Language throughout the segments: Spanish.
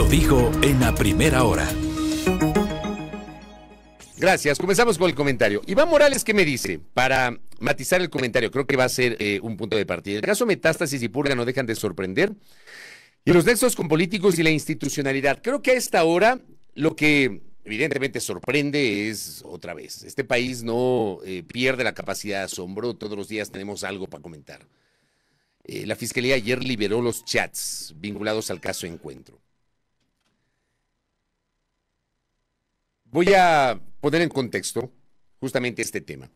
Lo dijo en la primera hora. Gracias, comenzamos con el comentario. Iván Morales, ¿qué me dice? Para matizar el comentario, creo que va a ser eh, un punto de partida. El caso Metástasis y Purga no dejan de sorprender. Y los nexos con políticos y la institucionalidad. Creo que a esta hora lo que evidentemente sorprende es otra vez. Este país no eh, pierde la capacidad de asombro. Todos los días tenemos algo para comentar. Eh, la fiscalía ayer liberó los chats vinculados al caso Encuentro. Voy a poner en contexto justamente este tema.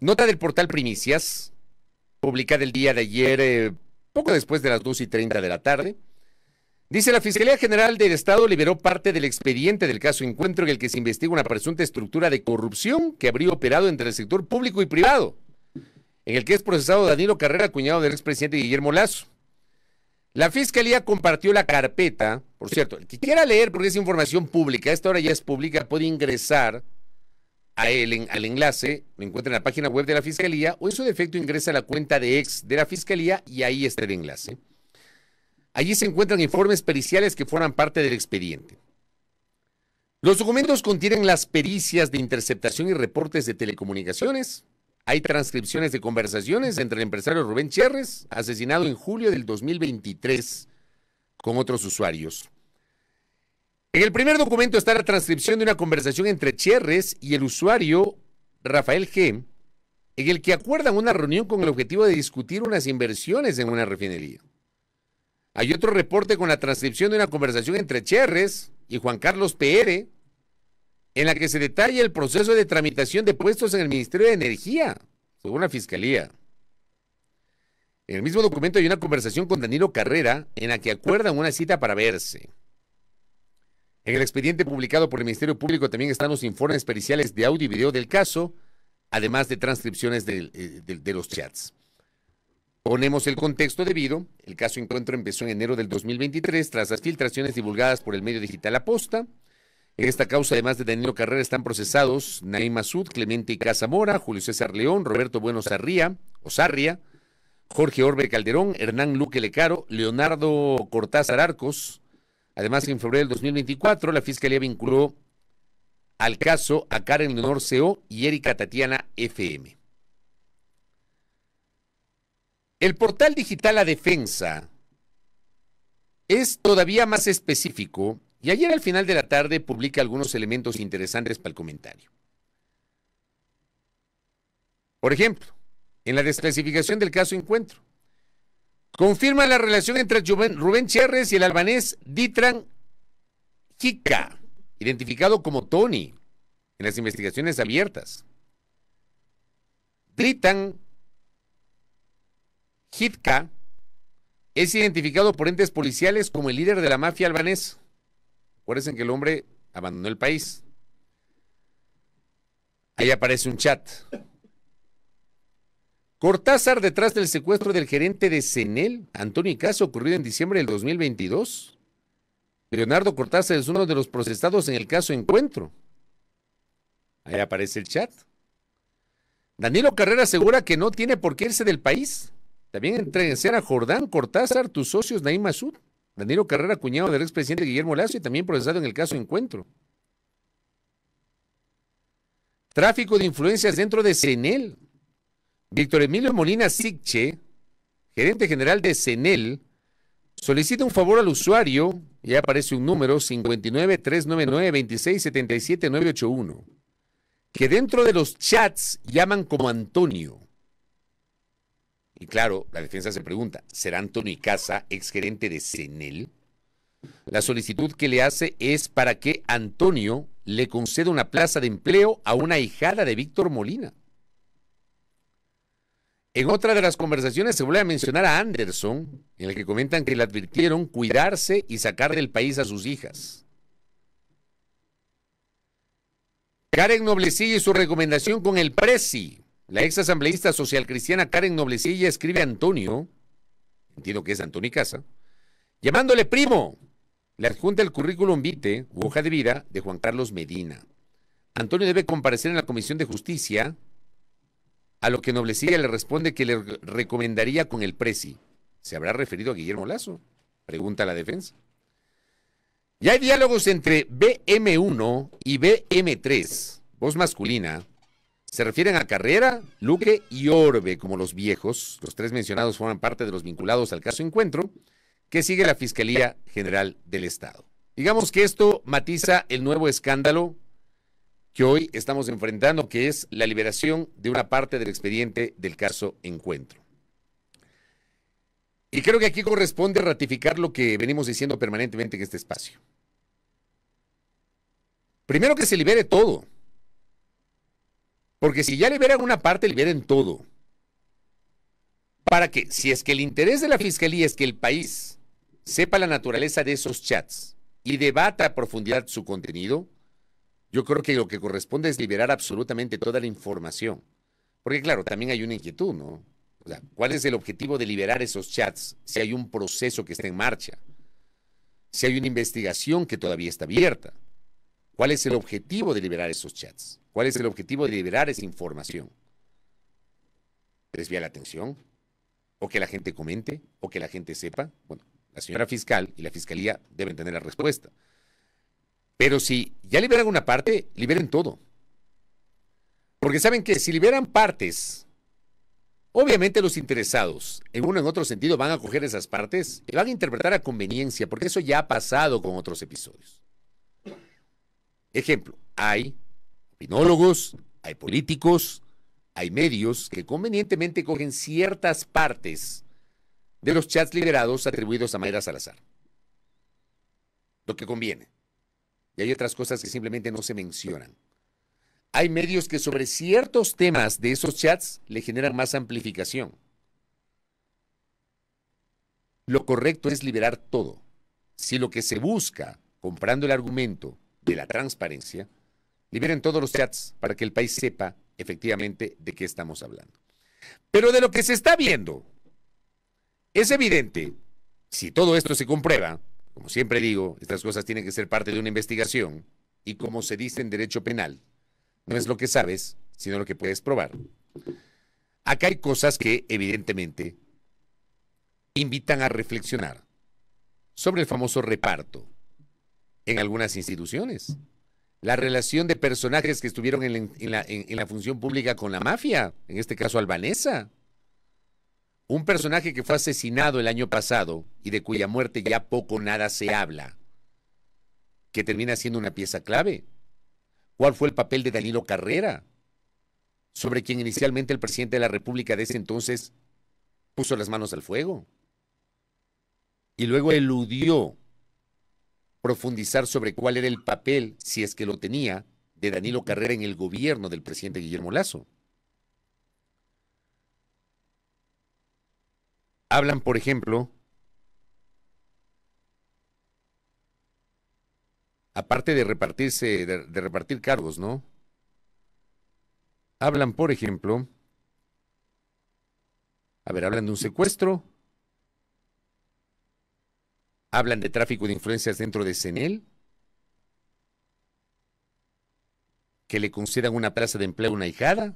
Nota del portal Primicias, publicada el día de ayer, eh, poco después de las 2 y 30 de la tarde. Dice, la Fiscalía General del Estado liberó parte del expediente del caso Encuentro en el que se investiga una presunta estructura de corrupción que habría operado entre el sector público y privado, en el que es procesado Danilo Carrera, cuñado del expresidente Guillermo Lazo. La fiscalía compartió la carpeta, por cierto, el que quiera leer, porque es información pública, esta hora ya es pública, puede ingresar a al enlace, lo encuentra en la página web de la fiscalía, o en su defecto ingresa a la cuenta de ex de la fiscalía y ahí está el enlace. Allí se encuentran informes periciales que forman parte del expediente. Los documentos contienen las pericias de interceptación y reportes de telecomunicaciones, hay transcripciones de conversaciones entre el empresario Rubén Cherres, asesinado en julio del 2023, con otros usuarios. En el primer documento está la transcripción de una conversación entre Cherres y el usuario Rafael G., en el que acuerdan una reunión con el objetivo de discutir unas inversiones en una refinería. Hay otro reporte con la transcripción de una conversación entre Cherres y Juan Carlos PR, en la que se detalla el proceso de tramitación de puestos en el Ministerio de Energía, según la Fiscalía. En el mismo documento hay una conversación con Danilo Carrera en la que acuerdan una cita para verse. En el expediente publicado por el Ministerio Público también están los informes periciales de audio y video del caso, además de transcripciones eh, de, los chats. Ponemos el contexto debido. El caso encuentro empezó en enero del 2023 tras las filtraciones divulgadas por el medio digital Aposta. En esta causa, además de Danilo Carrera, están procesados Naim Sud, Clemente Casamora, Julio César León, Roberto Bueno Sarría, Osarria, Jorge Orbe Calderón, Hernán Luque Lecaro, Leonardo Cortázar Arcos. Además, en febrero del 2024, la Fiscalía vinculó al caso a Karen Leonor CO y Erika Tatiana FM. El portal digital a Defensa es todavía más específico y ayer al final de la tarde publica algunos elementos interesantes para el comentario. Por ejemplo, en la desclasificación del caso Encuentro, confirma la relación entre Rubén Chérez y el albanés Ditran chica identificado como Tony en las investigaciones abiertas. Ditran hitka es identificado por entes policiales como el líder de la mafia albanesa. Acuérdense que el hombre abandonó el país. Ahí aparece un chat. Cortázar detrás del secuestro del gerente de CENEL, Antonio Caso, ocurrido en diciembre del 2022. Leonardo Cortázar es uno de los procesados en el caso Encuentro. Ahí aparece el chat. Danilo Carrera asegura que no tiene por qué irse del país. También en a Jordán Cortázar, tus socios Naim Danilo Carrera, cuñado del expresidente Guillermo Lazo y también procesado en el caso Encuentro. Tráfico de influencias dentro de CENEL. Víctor Emilio Molina Sicche, gerente general de CENEL, solicita un favor al usuario, ya aparece un número, 59-399-2677-981, que dentro de los chats llaman como Antonio y claro, la defensa se pregunta, ¿será Antonio Casa, exgerente de CENEL? La solicitud que le hace es para que Antonio le conceda una plaza de empleo a una hijada de Víctor Molina. En otra de las conversaciones se vuelve a mencionar a Anderson, en el que comentan que le advirtieron cuidarse y sacar del país a sus hijas. Karen Noblecilla y su recomendación con el Presi. La ex asambleísta social cristiana Karen Noblecilla escribe a Antonio, entiendo que es Antonio Casa, llamándole primo. Le adjunta el currículum vitae u hoja de vida de Juan Carlos Medina. Antonio debe comparecer en la Comisión de Justicia, a lo que Noblecilla le responde que le recomendaría con el presi. ¿Se habrá referido a Guillermo Lazo? Pregunta la defensa. Ya hay diálogos entre BM1 y BM3, voz masculina, se refieren a Carrera, Luque y Orbe como los viejos. Los tres mencionados forman parte de los vinculados al caso Encuentro, que sigue la Fiscalía General del Estado. Digamos que esto matiza el nuevo escándalo que hoy estamos enfrentando, que es la liberación de una parte del expediente del caso Encuentro. Y creo que aquí corresponde ratificar lo que venimos diciendo permanentemente en este espacio. Primero que se libere todo, porque si ya liberan una parte, liberen todo. Para que, si es que el interés de la Fiscalía es que el país sepa la naturaleza de esos chats y debata a profundidad su contenido, yo creo que lo que corresponde es liberar absolutamente toda la información. Porque claro, también hay una inquietud, ¿no? O sea, ¿cuál es el objetivo de liberar esos chats si hay un proceso que está en marcha? Si hay una investigación que todavía está abierta. ¿Cuál es el objetivo de liberar esos chats? ¿Cuál es el objetivo de liberar esa información? ¿Desvía la atención? ¿O que la gente comente? ¿O que la gente sepa? Bueno, la señora fiscal y la fiscalía deben tener la respuesta. Pero si ya liberan una parte, liberen todo. Porque saben que si liberan partes, obviamente los interesados, en uno en otro sentido, van a coger esas partes y van a interpretar a conveniencia, porque eso ya ha pasado con otros episodios. Ejemplo, hay opinólogos, hay políticos, hay medios que convenientemente cogen ciertas partes de los chats liberados atribuidos a Mayra Salazar. Lo que conviene. Y hay otras cosas que simplemente no se mencionan. Hay medios que sobre ciertos temas de esos chats le generan más amplificación. Lo correcto es liberar todo. Si lo que se busca, comprando el argumento, de la transparencia, liberen todos los chats para que el país sepa efectivamente de qué estamos hablando. Pero de lo que se está viendo, es evidente, si todo esto se comprueba, como siempre digo, estas cosas tienen que ser parte de una investigación y como se dice en derecho penal, no es lo que sabes, sino lo que puedes probar. Acá hay cosas que evidentemente invitan a reflexionar sobre el famoso reparto en algunas instituciones. La relación de personajes que estuvieron en la, función pública con la mafia, en este caso albanesa. Un personaje que fue asesinado el año pasado y de cuya muerte ya poco nada se habla, que termina siendo una pieza clave. ¿Cuál fue el papel de Danilo Carrera? Sobre quien inicialmente el presidente de la República de ese entonces puso las manos al fuego. Y luego eludió profundizar sobre cuál era el papel, si es que lo tenía, de Danilo Carrera en el gobierno del presidente Guillermo Lazo. Hablan, por ejemplo, aparte de repartirse, de, repartir cargos, ¿no? Hablan, por ejemplo, a ver, hablan de un secuestro, hablan de tráfico de influencias dentro de CENEL, que le concedan una plaza de empleo a una hijada.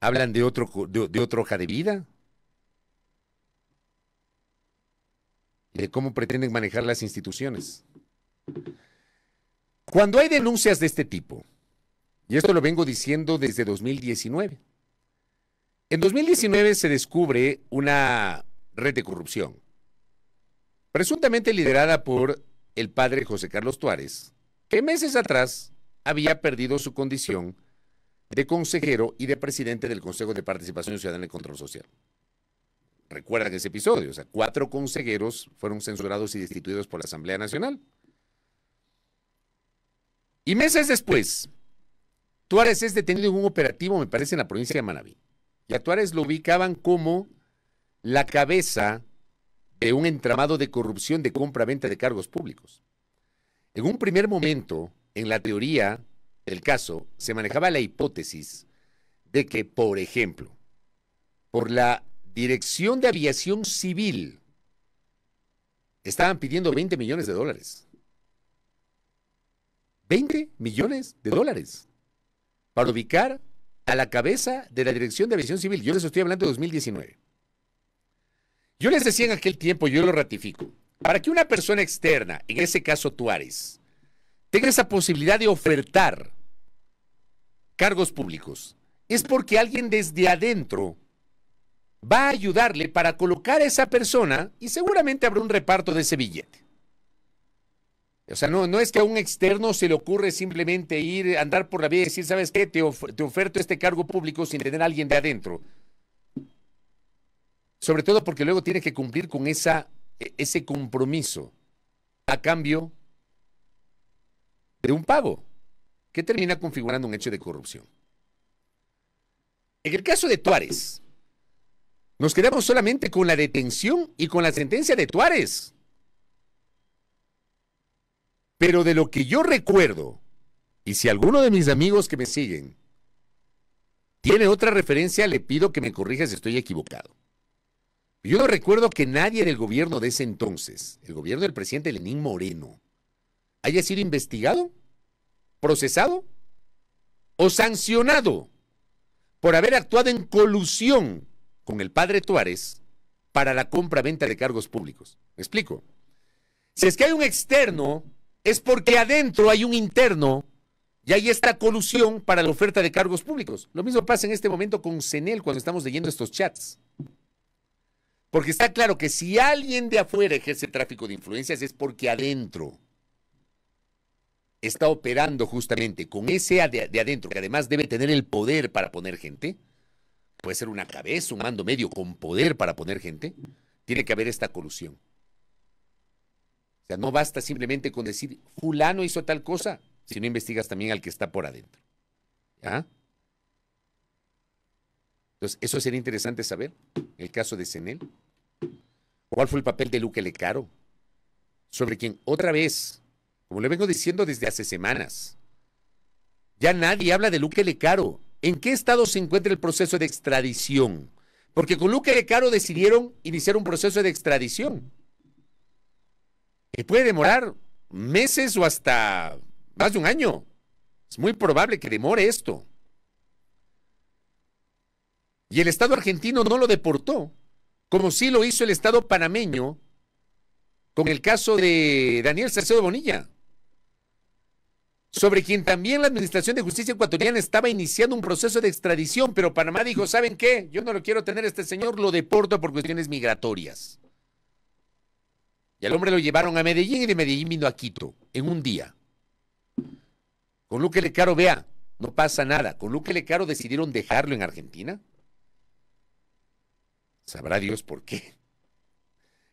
Hablan de otro de, otra hoja de vida. de cómo pretenden manejar las instituciones. Cuando hay denuncias de este tipo, y esto lo vengo diciendo desde 2019, en 2019 se descubre una red de corrupción, presuntamente liderada por el padre José Carlos Tuárez, que meses atrás había perdido su condición de consejero y de presidente del Consejo de Participación Ciudadana y Control Social. Recuerdan ese episodio, o sea, cuatro consejeros fueron censurados y destituidos por la Asamblea Nacional. Y meses después, Tuárez es detenido en un operativo, me parece, en la provincia de Manabí. Y a lo ubicaban como la cabeza de un entramado de corrupción de compra-venta de cargos públicos. En un primer momento, en la teoría del caso, se manejaba la hipótesis de que, por ejemplo, por la Dirección de Aviación Civil, estaban pidiendo 20 millones de dólares. 20 millones de dólares para ubicar a la cabeza de la Dirección de Aviación Civil. Yo les estoy hablando de 2019. Yo les decía en aquel tiempo, yo lo ratifico, para que una persona externa, en ese caso Tuárez, tenga esa posibilidad de ofertar cargos públicos, es porque alguien desde adentro va a ayudarle para colocar a esa persona y seguramente habrá un reparto de ese billete. O sea, no, es que a un externo se le ocurre simplemente ir, andar por la vía y decir, ¿sabes qué? Te, oferto este cargo público sin tener a alguien de adentro. Sobre todo porque luego tiene que cumplir con esa, e-, ese compromiso a cambio de un pago que termina configurando un hecho de corrupción. En el caso de Tuárez, nos quedamos solamente con la detención y con la sentencia de Tuárez. Pero de lo que yo recuerdo, y si alguno de mis amigos que me siguen tiene otra referencia, le pido que me corrija si estoy equivocado. Yo no recuerdo que nadie del gobierno de ese entonces, el gobierno del presidente Lenín Moreno, haya sido investigado, procesado o sancionado por haber actuado en colusión con el padre Tuárez para la compra-venta de cargos públicos. ¿Me explico? Si es que hay un externo es porque adentro hay un interno y hay esta colusión para la oferta de cargos públicos. Lo mismo pasa en este momento con CENEL cuando estamos leyendo estos chats. Porque está claro que si alguien de afuera ejerce tráfico de influencias es porque adentro está operando justamente con ese de, adentro, que además debe tener el poder para poner gente. Puede ser una cabeza, un mando medio con poder para poner gente. Tiene que haber esta colusión. O sea, no basta simplemente con decir, fulano hizo tal cosa, si no investigas también al que está por adentro. ¿Ya? Entonces, eso sería interesante saber, el caso de Senel. ¿Cuál fue el papel de Luque Lecaro? Sobre quien otra vez, como le vengo diciendo desde hace semanas, ya nadie habla de Luque Lecaro. ¿En qué estado se encuentra el proceso de extradición? Porque con Luque Lecaro decidieron iniciar un proceso de extradición. Y puede demorar meses o hasta más de un año. Es muy probable que demore esto. Y el Estado argentino no lo deportó, como sí lo hizo el Estado panameño con el caso de Daniel Cercedo Bonilla, sobre quien también la Administración de Justicia ecuatoriana estaba iniciando un proceso de extradición, pero Panamá dijo, ¿saben qué? Yo no lo quiero tener a este señor, lo deporto por cuestiones migratorias. El hombre lo llevaron a Medellín y de Medellín vino a Quito en un día. Con Luque Lecaro, vea, no pasa nada. Con Luque Lecaro decidieron dejarlo en Argentina. Sabrá Dios por qué.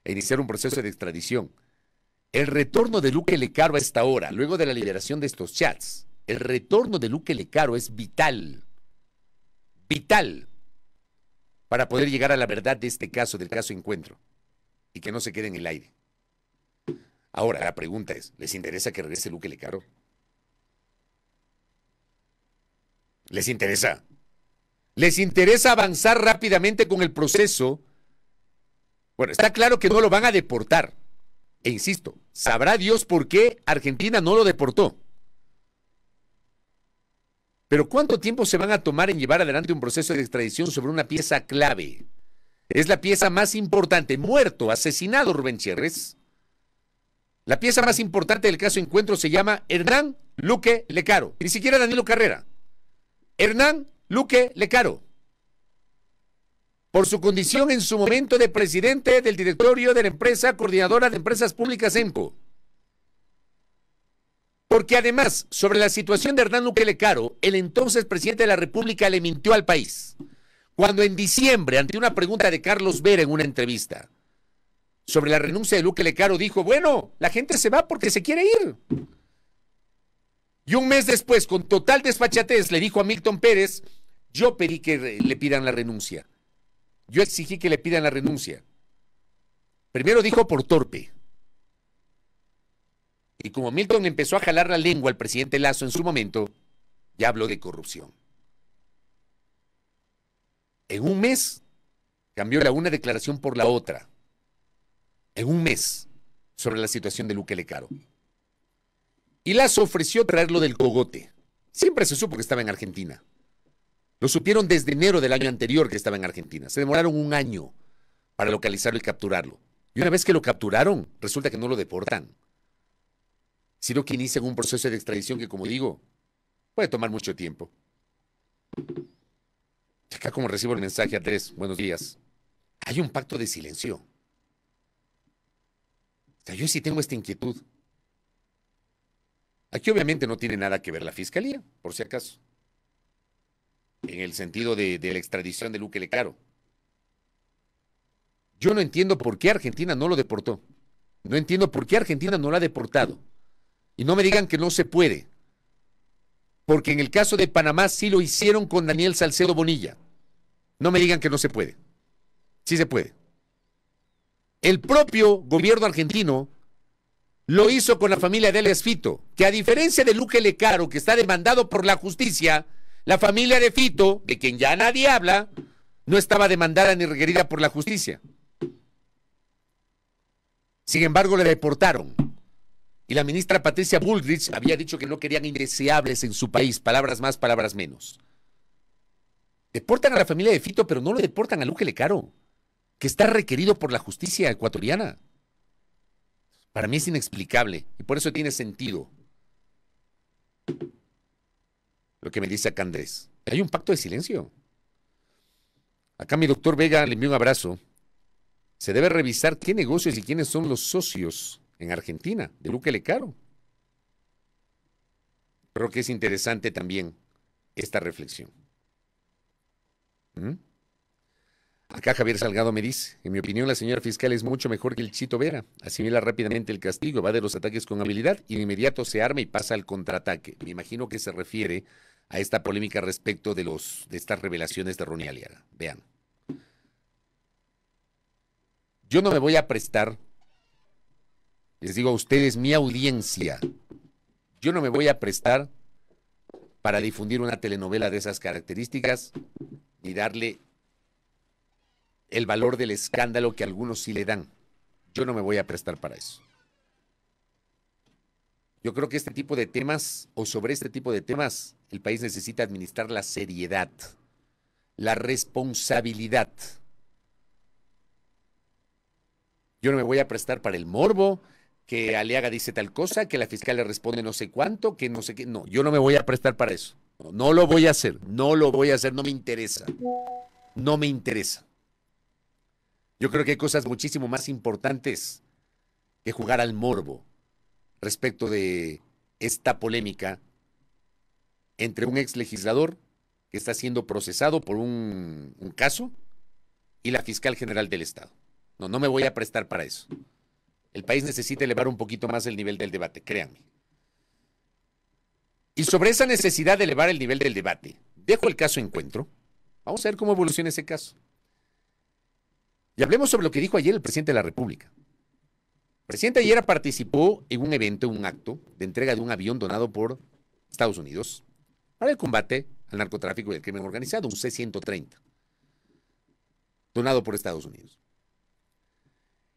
E iniciar un proceso de extradición. El retorno de Luque Lecaro a esta hora, luego de la liberación de estos chats, el retorno de Luque Lecaro es vital. Vital. Para poder llegar a la verdad de este caso, del caso encuentro. Y que no se quede en el aire. Ahora, la pregunta es, ¿les interesa que regrese Luque Lecaro? ¿Les interesa? ¿Les interesa avanzar rápidamente con el proceso? Bueno, está claro que no lo van a deportar. E insisto, sabrá Dios por qué Argentina no lo deportó. Pero ¿cuánto tiempo se van a tomar en llevar adelante un proceso de extradición sobre una pieza clave? Es la pieza más importante. Muerto, asesinado Rubén Chérez la pieza más importante del caso encuentro se llama Hernán Luque Lecaro. Ni siquiera Danilo Carrera. Hernán Luque Lecaro. Por su condición en su momento de presidente del directorio de la empresa coordinadora de empresas públicas EMCO. Porque además, sobre la situación de Hernán Luque Lecaro, el entonces presidente de la República le mintió al país. Cuando en diciembre, ante una pregunta de Carlos Vera en una entrevista, sobre la renuncia de Luque Lecaro dijo, bueno, la gente se va porque se quiere ir. Y un mes después, con total desfachatez, le dijo a Milton Pérez, yo pedí que le pidan la renuncia. Yo exigí que le pidan la renuncia. Primero dijo por torpe. Y como Milton empezó a jalar la lengua al presidente Lazo en su momento, ya habló de corrupción. En un mes cambió la una declaración por la otra en un mes sobre la situación de Luque Lecaro. Y las ofreció traerlo del cogote. Siempre se supo que estaba en Argentina. Lo supieron desde enero del año anterior que estaba en Argentina. Se demoraron un año para localizarlo y capturarlo. Y una vez que lo capturaron, resulta que no lo deportan, sino que inician un proceso de extradición que, como digo, puede tomar mucho tiempo. Acá como recibo el mensaje, a tres, buenos días. Hay un pacto de silencio. O sea, yo sí tengo esta inquietud. Aquí obviamente no tiene nada que ver la fiscalía, por si acaso. En el sentido de, la extradición de Luque Lecaro. Yo no entiendo por qué Argentina no lo deportó. No entiendo por qué Argentina no lo ha deportado. Y no me digan que no se puede. Porque en el caso de Panamá sí lo hicieron con Daniel Salcedo Bonilla. No me digan que no se puede. Sí se puede. El propio gobierno argentino lo hizo con la familia de Elias Fito, que a diferencia de Luque Lecaro, que está demandado por la justicia, la familia de Fito, de quien ya nadie habla, no estaba demandada ni requerida por la justicia. Sin embargo, le deportaron. Y la ministra Patricia Bullrich había dicho que no querían indeseables en su país, palabras más, palabras menos. Deportan a la familia de Fito, pero no lo deportan a Luque Lecaro que está requerido por la justicia ecuatoriana. Para mí es inexplicable y por eso tiene sentido lo que me dice acá Andrés. Hay un pacto de silencio. Acá mi doctor Vega le envió un abrazo. Se debe revisar qué negocios y quiénes son los socios en Argentina de Luque Lecaro. Creo que es interesante también esta reflexión. ¿Mm? Acá Javier Salgado me dice, en mi opinión la señora fiscal es mucho mejor que el Chito Vera, asimila rápidamente el castigo, va de los ataques con habilidad y de inmediato se arma y pasa al contraataque. Me imagino que se refiere a esta polémica respecto de los de estas revelaciones de Ronnie Aliaga. Vean. Yo no me voy a prestar, les digo a ustedes, mi audiencia, yo no me voy a prestar para difundir una telenovela de esas características y darle el valor del escándalo que algunos sí le dan. Yo no me voy a prestar para eso. Yo creo que este tipo de temas, o sobre este tipo de temas, el país necesita administrar la seriedad, la responsabilidad. Yo no me voy a prestar para el morbo, que Aleaga dice tal cosa, que la fiscal le responde no sé cuánto, que no sé qué. No, yo no me voy a prestar para eso. no lo voy a hacer, no lo voy a hacer, no me interesa. No me interesa. Yo creo que hay cosas muchísimo más importantes que jugar al morbo respecto de esta polémica entre un ex legislador que está siendo procesado por un, un caso y la fiscal general del Estado. No, no me voy a prestar para eso. El país necesita elevar un poquito más el nivel del debate, créanme. Y sobre esa necesidad de elevar el nivel del debate, dejo el caso encuentro. Vamos a ver cómo evoluciona ese caso. Y hablemos sobre lo que dijo ayer el presidente de la República. El presidente ayer participó en un evento, en un acto de entrega de un avión donado por Estados Unidos para el combate al narcotráfico y el crimen organizado, un C-130, donado por Estados Unidos.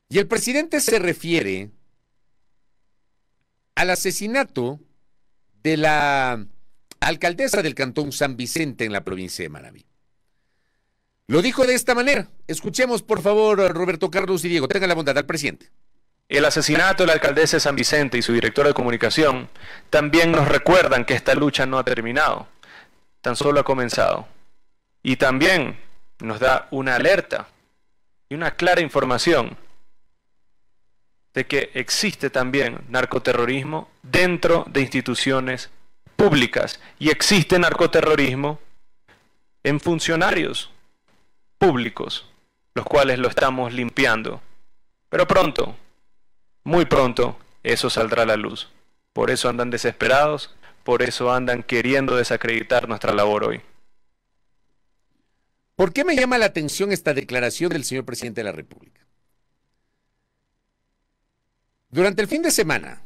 Y el presidente se refiere al asesinato de la alcaldesa del cantón San Vicente en la provincia de Maraví. Lo dijo de esta manera. Escuchemos, por favor, Roberto Carlos y Diego. Tengan la bondad al presidente. El asesinato de la alcaldesa de San Vicente y su director de comunicación también nos recuerdan que esta lucha no ha terminado, tan solo ha comenzado. Y también nos da una alerta y una clara información de que existe también narcoterrorismo dentro de instituciones públicas y existe narcoterrorismo en funcionarios públicos, los cuales lo estamos limpiando. Pero pronto, muy pronto, eso saldrá a la luz. Por eso andan desesperados, por eso andan queriendo desacreditar nuestra labor hoy. ¿Por qué me llama la atención esta declaración del señor presidente de la República? Durante el fin de semana,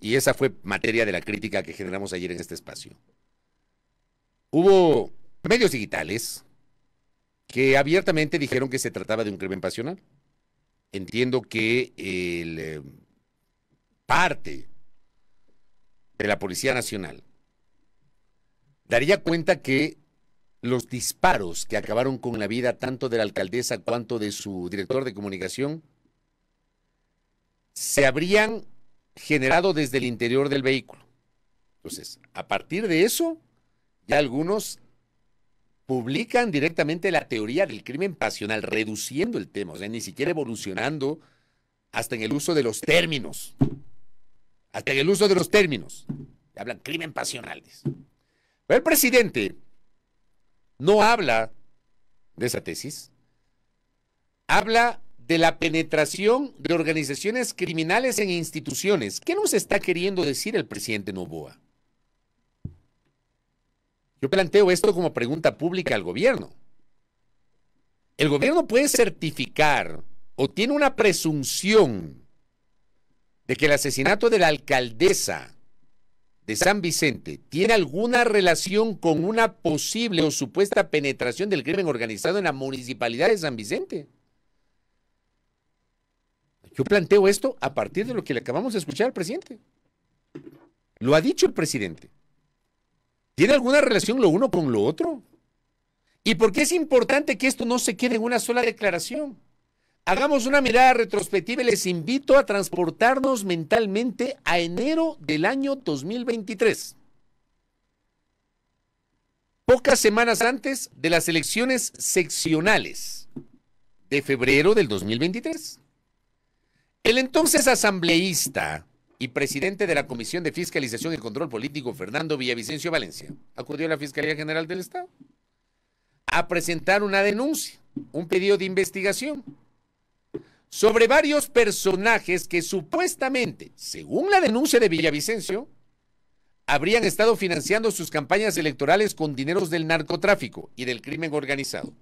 y esa fue materia de la crítica que generamos ayer en este espacio, hubo medios digitales, que abiertamente dijeron que se trataba de un crimen pasional. Entiendo que el, eh, parte de la Policía Nacional daría cuenta que los disparos que acabaron con la vida tanto de la alcaldesa cuanto de su director de comunicación se habrían generado desde el interior del vehículo. Entonces, a partir de eso, ya algunos publican directamente la teoría del crimen pasional, reduciendo el tema, o sea, ni siquiera evolucionando hasta en el uso de los términos. Hasta en el uso de los términos. Hablan crimen pasionales. Pero el presidente no habla de esa tesis. Habla de la penetración de organizaciones criminales en instituciones. ¿Qué nos está queriendo decir el presidente Novoa? Yo planteo esto como pregunta pública al gobierno. El gobierno puede certificar o tiene una presunción de que el asesinato de la alcaldesa de San Vicente tiene alguna relación con una posible o supuesta penetración del crimen organizado en la municipalidad de San Vicente. Yo planteo esto a partir de lo que le acabamos de escuchar al presidente. Lo ha dicho el presidente. ¿Tiene alguna relación lo uno con lo otro? ¿Y por qué es importante que esto no se quede en una sola declaración? Hagamos una mirada retrospectiva y les invito a transportarnos mentalmente a enero del año 2023. Pocas semanas antes de las elecciones seccionales de febrero del 2023. El entonces asambleísta y presidente de la Comisión de Fiscalización y Control Político, Fernando Villavicencio Valencia, acudió a la Fiscalía General del Estado a presentar una denuncia, un pedido de investigación sobre varios personajes que supuestamente, según la denuncia de Villavicencio, habrían estado financiando sus campañas electorales con dineros del narcotráfico y del crimen organizado.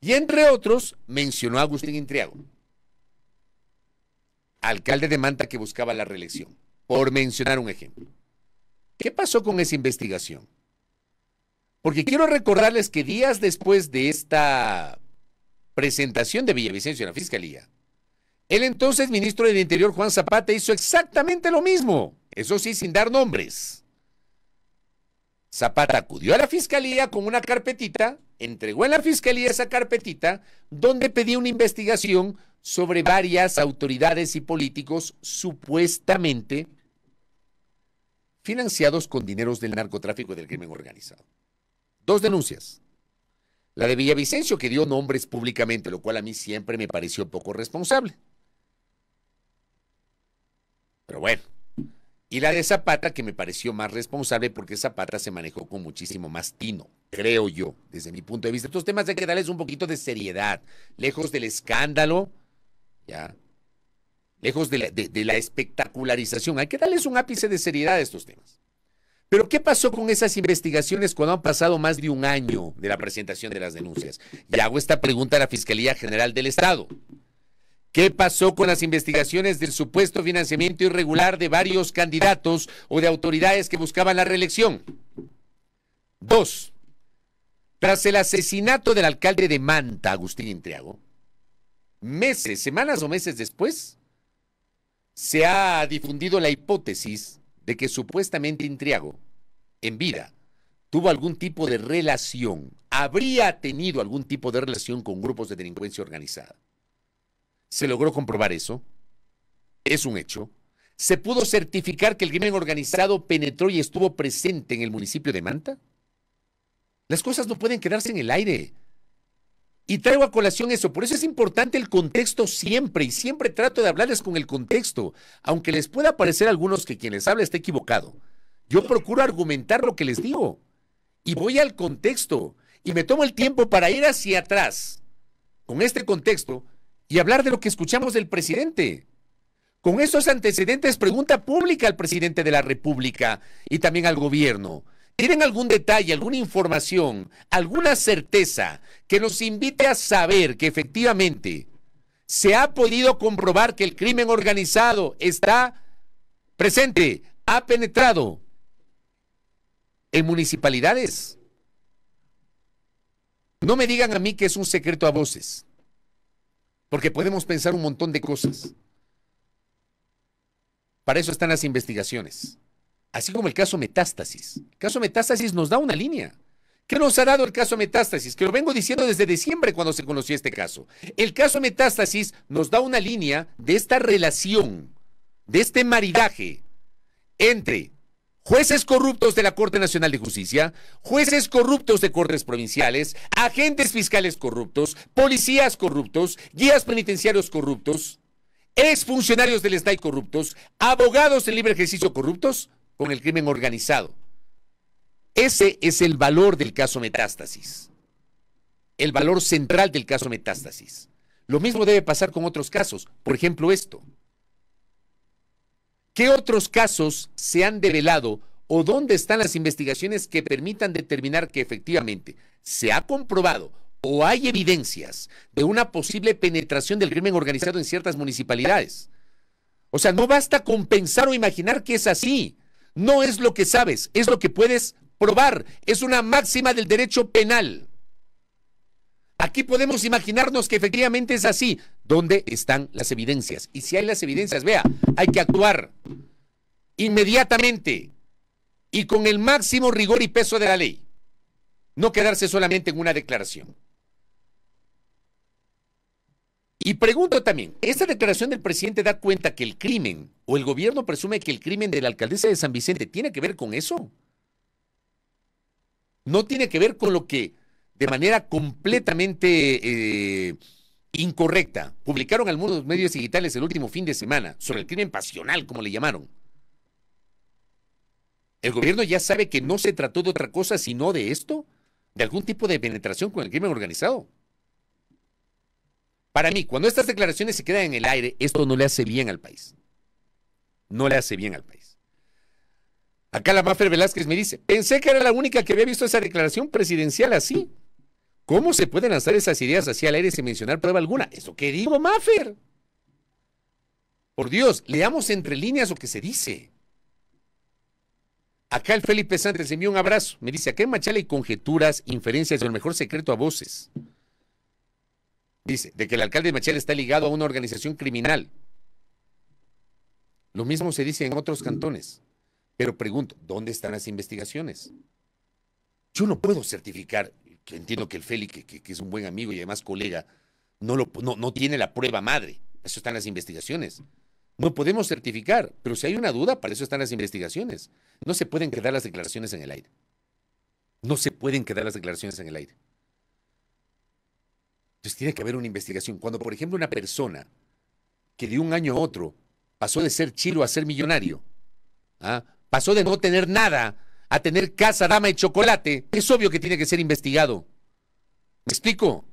Y entre otros, mencionó a Agustín Intriago alcalde de Manta que buscaba la reelección, por mencionar un ejemplo. ¿Qué pasó con esa investigación? Porque quiero recordarles que días después de esta presentación de Villavicencio en la Fiscalía, el entonces ministro del Interior, Juan Zapata, hizo exactamente lo mismo, eso sí, sin dar nombres. Zapata acudió a la fiscalía con una carpetita, entregó en la fiscalía esa carpetita, donde pedía una investigación sobre varias autoridades y políticos supuestamente financiados con dineros del narcotráfico y del crimen organizado. Dos denuncias. La de Villavicencio, que dio nombres públicamente, lo cual a mí siempre me pareció poco responsable. Pero bueno. Y la de Zapata, que me pareció más responsable porque Zapata se manejó con muchísimo más tino, creo yo, desde mi punto de vista. Estos temas hay que darles un poquito de seriedad, lejos del escándalo, ¿ya? Lejos de la, espectacularización. Hay que darles un ápice de seriedad a estos temas. Pero ¿qué pasó con esas investigaciones cuando han pasado más de un año de la presentación de las denuncias? Y hago esta pregunta a la Fiscalía General del Estado. ¿Qué pasó con las investigaciones del supuesto financiamiento irregular de varios candidatos o de autoridades que buscaban la reelección? Dos, tras el asesinato del alcalde de Manta, Agustín Intriago, meses, semanas o meses después, se ha difundido la hipótesis de que supuestamente Intriago, en vida, tuvo algún tipo de relación, habría tenido algún tipo de relación con grupos de delincuencia organizada. Se logró comprobar eso. Es un hecho. ¿Se pudo certificar que el crimen organizado penetró y estuvo presente en el municipio de Manta? Las cosas no pueden quedarse en el aire. Y traigo a colación eso. Por eso es importante el contexto siempre y siempre trato de hablarles con el contexto, aunque les pueda parecer a algunos que quien les habla está equivocado. Yo procuro argumentar lo que les digo y voy al contexto y me tomo el tiempo para ir hacia atrás con este contexto y hablar de lo que escuchamos del presidente. Con esos antecedentes, pregunta pública al presidente de la República y también al gobierno tienen algún detalle, alguna información, alguna certeza que nos invite a saber que efectivamente se ha podido comprobar que el crimen organizado está presente, ha penetrado en municipalidades. No me digan a mí que es un secreto a voces, porque podemos pensar un montón de cosas. Para eso están las investigaciones así como el caso Metástasis. El caso Metástasis nos da una línea. ¿Qué nos ha dado el caso Metástasis? Que lo vengo diciendo desde diciembre cuando se conoció este caso. El caso Metástasis nos da una línea de esta relación, de este maridaje entre jueces corruptos de la Corte Nacional de Justicia, jueces corruptos de cortes provinciales, agentes fiscales corruptos, policías corruptos, guías penitenciarios corruptos, exfuncionarios del Estado corruptos, abogados en libre ejercicio corruptos, con el crimen organizado. Ese es el valor del caso Metástasis, el valor central del caso Metástasis. Lo mismo debe pasar con otros casos, por ejemplo esto. ¿Qué otros casos se han develado o dónde están las investigaciones que permitan determinar que efectivamente se ha comprobado o hay evidencias de una posible penetración del crimen organizado en ciertas municipalidades? O sea, no basta con pensar o imaginar que es así. No es lo que sabes, es lo que puedes probar. Es una máxima del derecho penal. Aquí podemos imaginarnos que efectivamente es así. ¿Dónde están las evidencias? Y si hay las evidencias, vea, hay que actuar inmediatamente y con el máximo rigor y peso de la ley. No quedarse solamente en una declaración. Y pregunto también, ¿esta declaración del presidente da cuenta que el crimen o el gobierno presume que el crimen de la alcaldesa de San Vicente tiene que ver con eso? No tiene que ver con lo que de manera completamente eh, incorrecta publicaron al algunos medios digitales el último fin de semana sobre el crimen pasional, como le llamaron. El gobierno ya sabe que no se trató de otra cosa sino de esto, de algún tipo de penetración con el crimen organizado. Para mí, cuando estas declaraciones se quedan en el aire, esto no le hace bien al país. No le hace bien al país. Acá la Maffer Velázquez me dice, pensé que era la única que había visto esa declaración presidencial así. ¿Cómo se pueden lanzar esas ideas hacia el aire sin mencionar prueba alguna? ¿Eso qué digo, Maffer? Por Dios, leamos entre líneas lo que se dice. Acá el Felipe Sánchez envió un abrazo. Me dice, ¿a qué Machala hay conjeturas, inferencias y el mejor secreto a voces dice, de que el alcalde Machel está ligado a una organización criminal. Lo mismo se dice en otros cantones. Pero pregunto, ¿dónde están las investigaciones? Yo no puedo certificar, que entiendo que el Félix, que, es un buen amigo y además colega, no, lo, no tiene la prueba madre. Eso están las investigaciones. No podemos certificar, pero si hay una duda, para eso están las investigaciones. No se pueden quedar las declaraciones en el aire. No se pueden quedar las declaraciones en el aire. Entonces tiene que haber una investigación. Cuando, por ejemplo, una persona que de un año a otro pasó de ser chilo a ser millonario, ¿ah? pasó de no tener nada a tener casa, dama y chocolate, es obvio que tiene que ser investigado. ¿Me explico?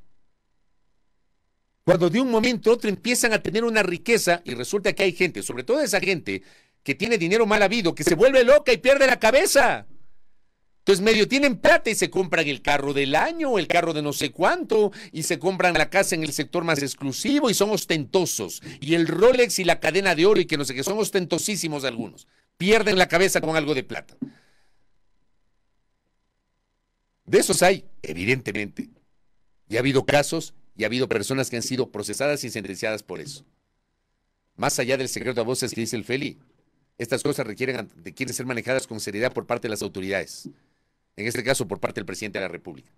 Cuando de un momento a otro empiezan a tener una riqueza y resulta que hay gente, sobre todo esa gente que tiene dinero mal habido, que se vuelve loca y pierde la cabeza. Entonces medio tienen plata y se compran el carro del año, el carro de no sé cuánto, y se compran la casa en el sector más exclusivo y son ostentosos. Y el Rolex y la cadena de oro y que no sé qué, son ostentosísimos algunos. Pierden la cabeza con algo de plata. De esos hay, evidentemente. Y ha habido casos y ha habido personas que han sido procesadas y sentenciadas por eso. Más allá del secreto a voces que dice el Feli, estas cosas requieren, requieren ser manejadas con seriedad por parte de las autoridades en este caso por parte del presidente de la República.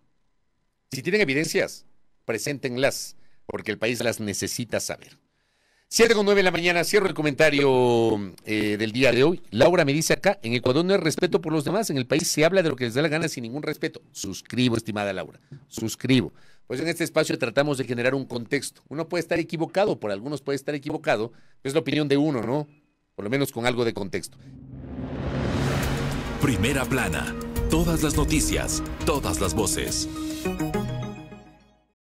Si tienen evidencias, preséntenlas, porque el país las necesita saber. 7 con 9 de la mañana, cierro el comentario eh, del día de hoy. Laura me dice acá, en Ecuador no hay respeto por los demás, en el país se habla de lo que les da la gana sin ningún respeto. Suscribo, estimada Laura, suscribo. Pues en este espacio tratamos de generar un contexto. Uno puede estar equivocado, por algunos puede estar equivocado, es la opinión de uno, ¿no? Por lo menos con algo de contexto. Primera plana Todas las noticias, todas las voces.